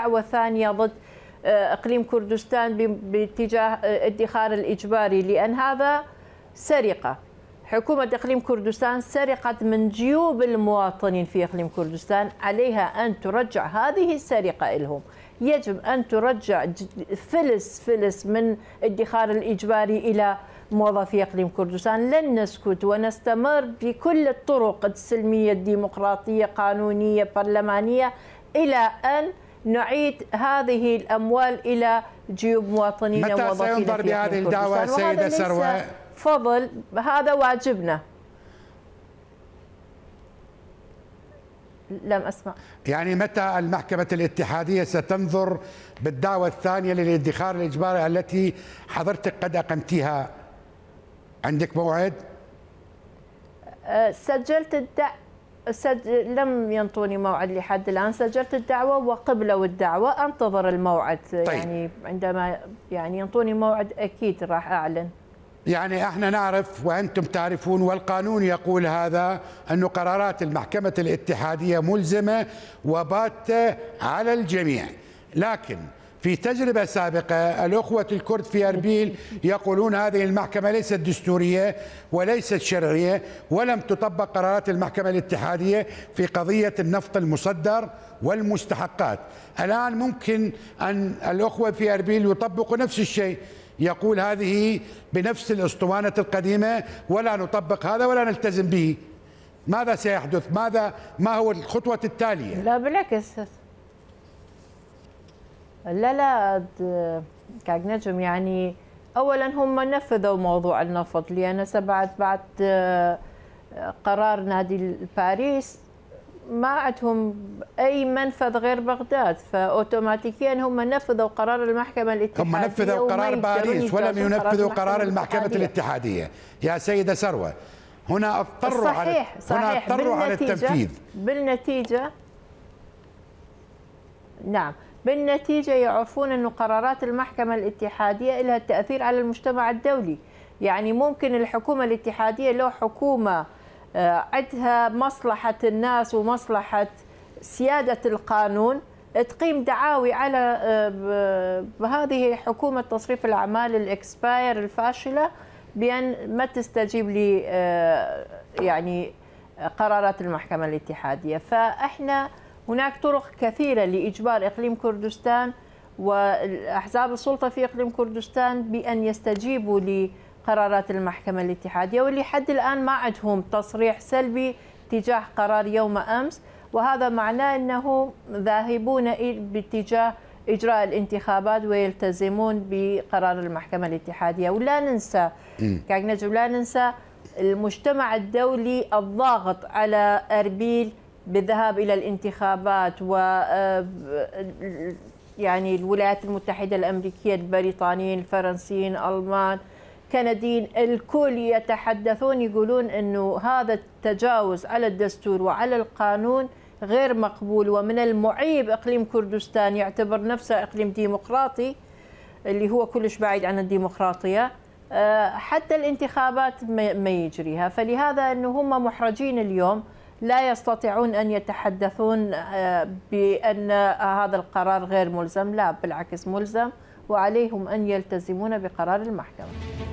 دعوة ثانية ضد آه، اقليم كردستان باتجاه الادخار آه، الاجباري لان هذا سرقه حكومه اقليم كردستان سرقت من جيوب المواطنين في اقليم كردستان عليها ان ترجع هذه السرقه لهم يجب ان ترجع فلس فلس من الادخار الاجباري الى موظفي اقليم كردستان لن نسكت ونستمر بكل الطرق السلميه الديمقراطيه قانونيه برلمانيه الى ان نعيد هذه الأموال إلى جيوب مواطنينا متى سينظر بهذه الدعوة سيدة سروى؟ فضل هذا واجبنا لم أسمع يعني متى المحكمة الاتحادية ستنظر بالدعوة الثانية للادخار الإجباري التي حضرتك قد أقمتيها عندك موعد؟ أه، سجلت الدعوة لم ينطوني موعد لحد الان سجلت الدعوه وقبلوا الدعوه انتظر الموعد طيب. يعني عندما يعني ينطوني موعد اكيد راح اعلن يعني احنا نعرف وانتم تعرفون والقانون يقول هذا انه قرارات المحكمه الاتحاديه ملزمه وباته على الجميع لكن في تجربة سابقة الأخوة الكرد في أربيل يقولون هذه المحكمة ليست دستورية وليست شرعية ولم تطبق قرارات المحكمة الاتحادية في قضية النفط المصدر والمستحقات الآن ممكن أن الأخوة في أربيل يطبقوا نفس الشيء يقول هذه بنفس الأسطوانة القديمة ولا نطبق هذا ولا نلتزم به ماذا سيحدث ماذا ما هو الخطوة التالية لا بالعكس لا لا كعك نجم يعني اولا هم نفذوا موضوع النفط لان بعد بعد آه، قرار نادي باريس ما عندهم اي منفذ غير بغداد فاوتوماتيكيا هم نفذوا قرار المحكمه الاتحاديه هم نفذوا قرار باريس ولم ينفذوا قرار المحكمه الاتحاديه يا سيده سروه هنا اضطروا على صحيح. هنا اضطروا على التنفيذ بالنتيجه نعم بالنتيجة يعرفون أن قرارات المحكمة الاتحادية لها تأثير على المجتمع الدولي يعني ممكن الحكومة الاتحادية لو حكومة آه، عندها مصلحة الناس ومصلحة سيادة القانون تقيم دعاوي على آه، هذه حكومة تصريف الأعمال الإكسباير الفاشلة بأن ما تستجيب لي آه، يعني قرارات المحكمة الاتحادية فإحنا هناك طرق كثيرة لإجبار إقليم كردستان وأحزاب السلطة في إقليم كردستان بأن يستجيبوا لقرارات المحكمة الاتحادية واللي حد الآن ما عندهم تصريح سلبي تجاه قرار يوم أمس وهذا معناه أنه ذاهبون باتجاه إجراء الانتخابات ويلتزمون بقرار المحكمة الاتحادية ولا ننسى كاكنج ولا ننسى المجتمع الدولي الضاغط على أربيل بالذهاب الى الانتخابات و آه، يعني الولايات المتحده الامريكيه البريطانيين الفرنسيين الالمان كنديين الكل يتحدثون يقولون انه هذا التجاوز على الدستور وعلى القانون غير مقبول ومن المعيب اقليم كردستان يعتبر نفسه اقليم ديمقراطي اللي هو كلش بعيد عن الديمقراطيه آه، حتى الانتخابات ما يجريها فلهذا انه هم محرجين اليوم لا يستطيعون أن يتحدثون آه، بأن آه، هذا القرار غير ملزم لا بالعكس ملزم وعليهم أن يلتزمون بقرار المحكمة